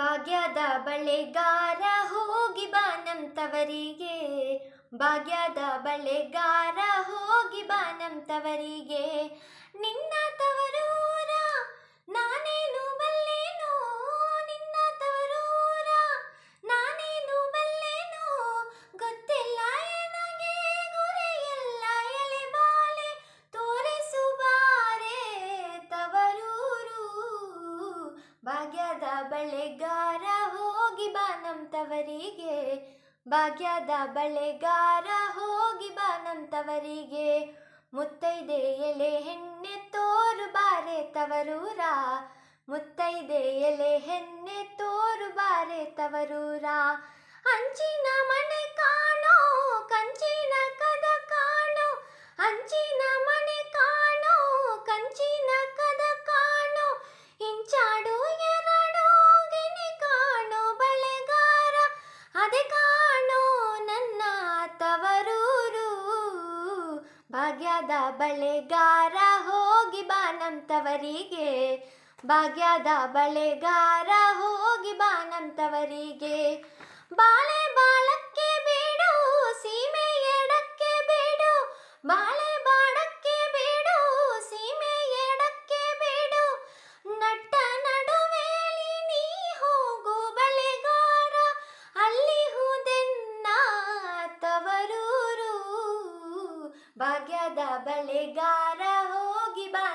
ಭಾಗ್ಯದ ಬಳೆಗಾರ ಹೋಗಿ ಬಾ ತವರಿಗೆ ಭಾಗ್ಯದ ಬಳೆಗಾರ ಹೋಗಿ ಬಾ ತವರಿಗೆ ನಿನ್ನ ತವರೂರ ನಾನೇನು ಬಲ್ಲೇನು ನಿನ್ನ ತವರೂರ ನಾನೇನು ಬಲ್ಲೇನು ಗೊತ್ತಿಲ್ಲ ನನಗೆ ತೋರಿಸುವಾರೆ ತವರೂರು ಭಾಗ್ಯ ಭಾಗ್ಯದ ಬಳೆಗಾರ ಹೋಗಿ ಬಾ ತವರಿಗೆ ಭಾಗ್ಯದ ಬಳೆಗಾರ ಹೋಗಿ ಬಾ ನಮ್ ತವರಿಗೆ ಮುತ್ತೈದೆ ಎಲೆ ಹೆಣ್ಣೆ ತೋರು ಬಾರೆ ತವರೂರ ಮುತ್ತೈದೆ ಎಲೆ ಹೆಣ್ಣೆ ತೋರು ಬಾರೆ ತವರೂರ ಅಂಚಿನ ಮನೆ ಕಾ ಭಾಗ್ಯದ ಬಳೆಗಾರ ಹೋಗಿ ಬಾನಂತವರಿಗೆ ಭಾಗ್ಯದ ಬಳೆಗಾರ ಹೋಗಿ ಬಾನಂತವರಿಗೆ ಭಾಗ್ಯದ ಬಳೆಗಾರ ಹೋಗಿ ಬಾ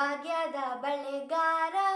ಭಾಗ್ಯದ ಬಳೆಗಾರ